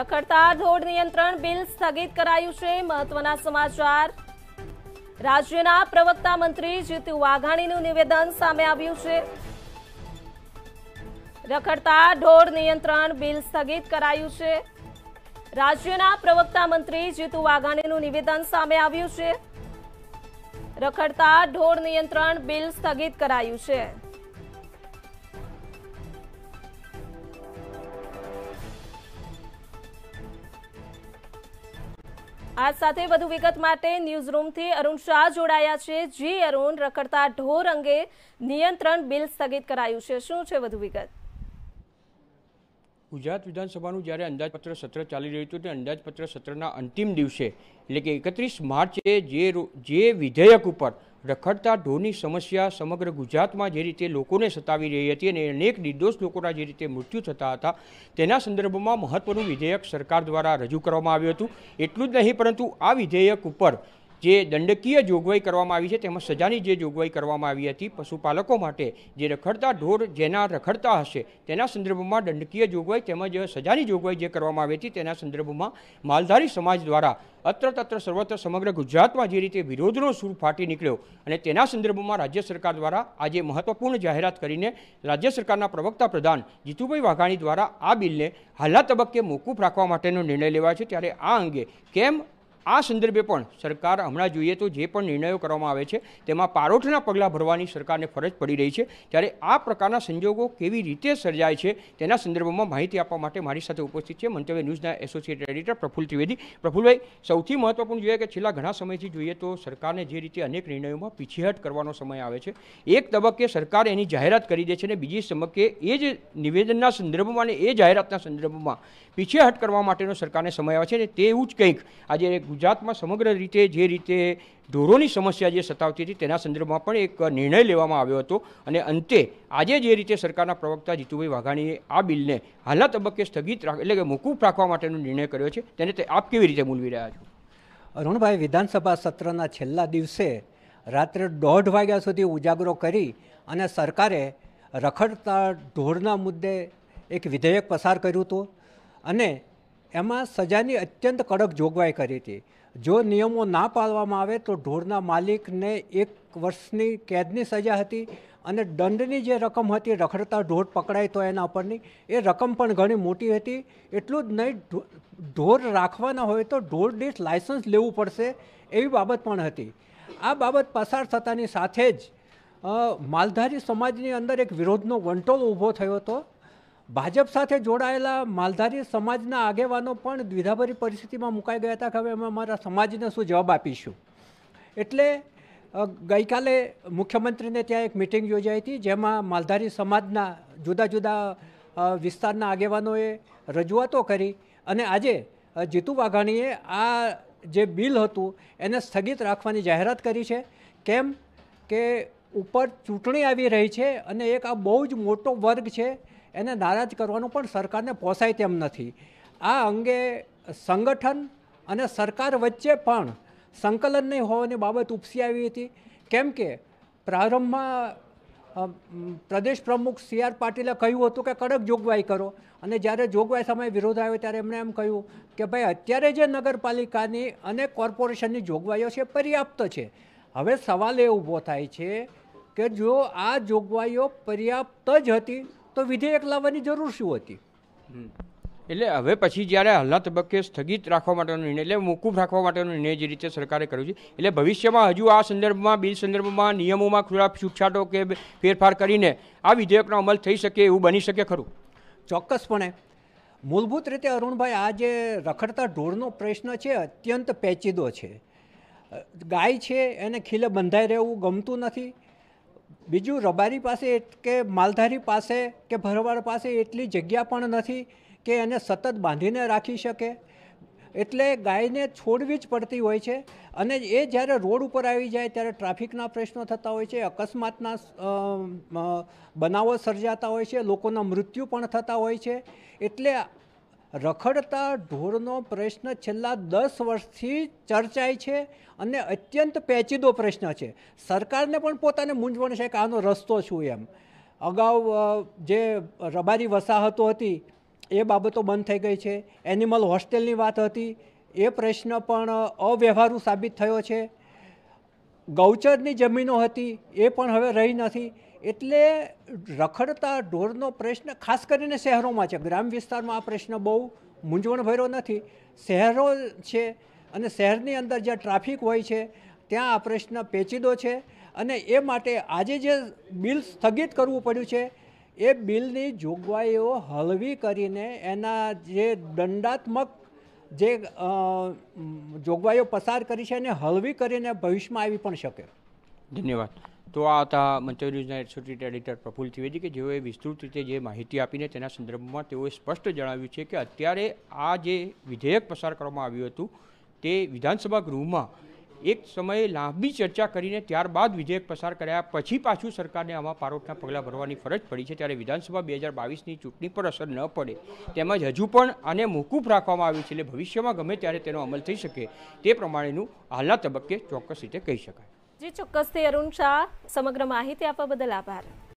રખડતા ઢોર નિયંત્રણ બિલ સ્થગિત કરાયું છે મહત્વના સમાચાર રાજ્યના પ્રવક્તા મંત્રી જીતુ વાઘાણીનું નિવેદન સામે આવ્યું છે રખડતા ઢોર નિયંત્રણ બિલ સ્થગિત કરાયું છે રાજ્યના પ્રવક્તા મંત્રી જીતુ વાઘાણીનું નિવેદન સામે આવ્યું છે રખડતા ઢોર નિયંત્રણ બિલ સ્થગિત કરાયું છે આ સાથે વધુ વિગત માટે ન્યૂઝ રૂમથી અરુણ શાહ જોડાયા છે જી અરુણ રખડતા ઢોર અંગે નિયંત્રણ બિલ સ્થગિત કરાયું છે શું છે વધુ વિગત ગુજરાત વિધાનસભાનું જ્યારે અંદાજપત્ર સત્ર ચાલી રહ્યું હતું તે અંદાજપત્ર સત્રના અંતિમ દિવસે એટલે કે એકત્રીસ માર્ચે જે જે વિધેયક ઉપર રખડતા ઢોરની સમસ્યા સમગ્ર ગુજરાતમાં જે રીતે લોકોને સતાવી રહી હતી અને અનેક નિર્દોષ લોકોના જે રીતે મૃત્યુ થતા હતા તેના સંદર્ભમાં મહત્વનું વિધેયક સરકાર દ્વારા રજૂ કરવામાં આવ્યું હતું એટલું જ નહીં પરંતુ આ વિધેયક ઉપર જે દંડકીય જોગવાઈ કરવામાં આવી છે તેમાં સજાની જે જોગવાઈ કરવામાં આવી હતી પશુપાલકો માટે જે રખડતા ઢોર જેના રખડતા હશે તેના સંદર્ભમાં દંડકીય જોગવાઈ તેમજ સજાની જોગવાઈ જે કરવામાં આવી હતી તેના સંદર્ભમાં માલધારી સમાજ દ્વારા અત્ર તત્ર સર્વત્ર સમગ્ર ગુજરાતમાં જે રીતે વિરોધનો સૂર ફાટી નીકળ્યો અને તેના સંદર્ભમાં રાજ્ય સરકાર દ્વારા આજે મહત્વપૂર્ણ જાહેરાત કરીને રાજ્ય સરકારના પ્રવક્તા પ્રધાન જીતુભાઈ વાઘાણી દ્વારા આ બિલને હાલના તબક્કે મોકૂફ રાખવા માટેનો નિર્ણય લેવાયો છે ત્યારે આ અંગે કેમ આ સંદર્ભે પણ સરકાર હમણાં જોઈએ તો જે પણ નિર્ણયો કરવામાં આવે છે તેમાં પારોઠના પગલાં ભરવાની સરકારને ફરજ પડી રહી છે ત્યારે આ પ્રકારના સંજોગો કેવી રીતે સર્જાય છે તેના સંદર્ભમાં માહિતી આપવા માટે મારી સાથે ઉપસ્થિત છે મંતવ્ય ન્યૂઝના એસોસિએટ એડિટર પ્રફુલ ત્રિવેદી પ્રફુલભાઈ સૌથી મહત્વપૂર્ણ જોઈએ કે છેલ્લા ઘણા સમયથી જોઈએ તો સરકારને જે રીતે અનેક નિર્ણયોમાં પીછેહટ કરવાનો સમય આવે છે એક તબક્કે સરકાર એની જાહેરાત કરી દે છે અને બીજી તબક્કે એ જ નિવેદનના સંદર્ભમાં અને એ જાહેરાતના સંદર્ભમાં પીછેહટ કરવા માટેનો સરકારને સમય આવે છે અને તેવું જ કંઈક આજે ગુજરાતમાં સમગ્ર રીતે જે રીતે ઢોરોની સમસ્યા જે સતાવતી હતી તેના સંદર્ભમાં પણ એક નિર્ણય લેવામાં આવ્યો હતો અને અંતે આજે જે રીતે સરકારના પ્રવક્તા જીતુભાઈ વાઘાણીએ આ બિલને હાલના તબક્કે સ્થગિત રાખ એટલે કે મોકૂફ રાખવા માટેનો નિર્ણય કર્યો છે તેને તે આપ કેવી રીતે મૂલવી રહ્યા છો અરુણભાઈ વિધાનસભા સત્રના છેલ્લા દિવસે રાત્રે દોઢ વાગ્યા સુધી ઉજાગરો કરી અને સરકારે રખડતા ઢોરના મુદ્દે એક વિધેયક પસાર કર્યું હતું અને એમાં સજાની અત્યંત કડક જોગવાઈ કરી હતી જો નિયમો ના પાળવામાં આવે તો ઢોરના માલિકને એક વર્ષની કેદની સજા હતી અને દંડની જે રકમ હતી રખડતા ઢોર પકડાય તો એના ઉપરની એ રકમ પણ ઘણી મોટી હતી એટલું જ નહીં ઢોર રાખવાના હોય તો ઢોર દીઠ લાયસન્સ લેવું પડશે એવી બાબત પણ હતી આ બાબત પસાર થતાની સાથે જ માલધારી સમાજની અંદર એક વિરોધનો વંટોળ ઊભો થયો હતો ભાજપ સાથે જોડાયેલા માલધારી સમાજના આગેવાનો પણ દ્વિધાભરી પરિસ્થિતિમાં મુકાઈ ગયા હતા કે હવે અમે અમારા સમાજને શું જવાબ આપીશું એટલે ગઈકાલે મુખ્યમંત્રીને ત્યાં એક મિટિંગ યોજાઈ હતી જેમાં માલધારી સમાજના જુદા જુદા વિસ્તારના આગેવાનોએ રજૂઆતો કરી અને આજે જીતુ વાઘાણીએ આ જે બિલ હતું એને સ્થગિત રાખવાની જાહેરાત કરી છે કેમ કે ઉપર ચૂંટણી આવી રહી છે અને એક આ બહુ જ મોટો વર્ગ છે એને નારાજ કરવાનું પણ સરકારને પોસાય તેમ નથી આ અંગે સંગઠન અને સરકાર વચ્ચે પણ સંકલન નહીં હોવાની બાબત ઉપસી આવી હતી કેમ કે પ્રારંભમાં પ્રદેશ પ્રમુખ સી આર પાટીલે કહ્યું હતું કે કડક જોગવાઈ કરો અને જ્યારે જોગવાઈ સમયે વિરોધ આવ્યો ત્યારે એમણે એમ કહ્યું કે ભાઈ અત્યારે જે નગરપાલિકાની અને કોર્પોરેશનની જોગવાઈઓ છે પર્યાપ્ત છે હવે સવાલ એ ઊભો થાય છે કે જો આ જોગવાઈઓ પર્યાપ્ત જ હતી તો વિધેયક લાવવાની જરૂર શું હતી એટલે હવે પછી જ્યારે હાલના તબક્કે સ્થગિત રાખવા માટેનો નિર્ણય એટલે મોકૂફ રાખવા માટેનો નિર્ણય જે રીતે સરકારે કર્યો છે એટલે ભવિષ્યમાં હજુ આ સંદર્ભમાં બિલ સંદર્ભમાં નિયમોમાં થોડા છૂટછાટો કે ફેરફાર કરીને આ વિધેયકનો અમલ થઈ શકે એવું બની શકે ખરું ચોક્કસપણે મૂળભૂત રીતે અરુણભાઈ આ જે રખડતા ઢોરનો પ્રશ્ન છે અત્યંત પેચીદો છે ગાય છે એને ખીલે બંધાઈ રહેવું ગમતું નથી બીજું રબારી પાસે કે માલધારી પાસે કે ભરવાડ પાસે એટલી જગ્યા પણ નથી કે એને સતત બાંધીને રાખી શકે એટલે ગાયને છોડવી જ પડતી હોય છે અને એ જ્યારે રોડ ઉપર આવી જાય ત્યારે ટ્રાફિકના પ્રશ્નો થતા હોય છે અકસ્માતના બનાવો સર્જાતા હોય છે લોકોના મૃત્યુ પણ થતા હોય છે એટલે રખડતા ઢોરનો પ્રશ્ન છેલ્લા દસ વર્ષથી ચર્ચાય છે અને અત્યંત પેચીદો પ્રશ્ન છે સરકારને પણ પોતાને મૂંઝવણ છે કે આનો રસ્તો શું એમ અગાઉ જે રબારી વસાહતો હતી એ બાબતો બંધ થઈ ગઈ છે એનિમલ હોસ્ટેલની વાત હતી એ પ્રશ્ન પણ અવ્યવહારુ સાબિત થયો છે ગૌચરની જમીનો હતી એ પણ હવે રહી નથી એટલે રખડતા ઢોરનો પ્રશ્ન ખાસ કરીને શહેરોમાં છે ગ્રામ વિસ્તારમાં આ પ્રશ્ન બહુ મૂંઝવણભર્યો નથી શહેરો છે અને શહેરની અંદર જ્યાં ટ્રાફિક હોય છે ત્યાં આ પ્રશ્ન પેચીદો છે અને એ માટે આજે જે બિલ સ્થગિત કરવું પડ્યું છે એ બિલની જોગવાઈઓ હળવી કરીને એના જે દંડાત્મક જે જોગવાઈઓ પસાર કરી છે એને હળવી કરીને ભવિષ્યમાં આવી પણ શકે ધન્યવાદ તો આ હતા મંતવ્ય ન્યૂઝના એક્ઝિક્યુટિવ એડિટર પ્રફુલ ત્રિવેદી કે જેઓએ વિસ્તૃત રીતે જે માહિતી આપીને તેના સંદર્ભમાં તેઓએ સ્પષ્ટ જણાવ્યું છે કે અત્યારે આ જે વિધેયક પસાર કરવામાં આવ્યું હતું તે વિધાનસભા ગૃહમાં એક સમયે લાંબી ચર્ચા કરીને ત્યારબાદ વિધેયક પસાર કર્યા પછી પાછું સરકારને આમાં પારોટના પગલાં ભરવાની ફરજ પડી છે ત્યારે વિધાનસભા બે હજાર બાવીસની ચૂંટણી પર અસર ન પડે તેમજ હજુ પણ આને મોકૂફ રાખવામાં આવ્યું છે એટલે ભવિષ્યમાં ગમે ત્યારે તેનો અમલ થઈ શકે તે પ્રમાણેનું હાલના તબક્કે ચોક્કસ રીતે કહી શકાય जी चोक्कस ते अरुण शाह समग्र माहिती आपल्या आभार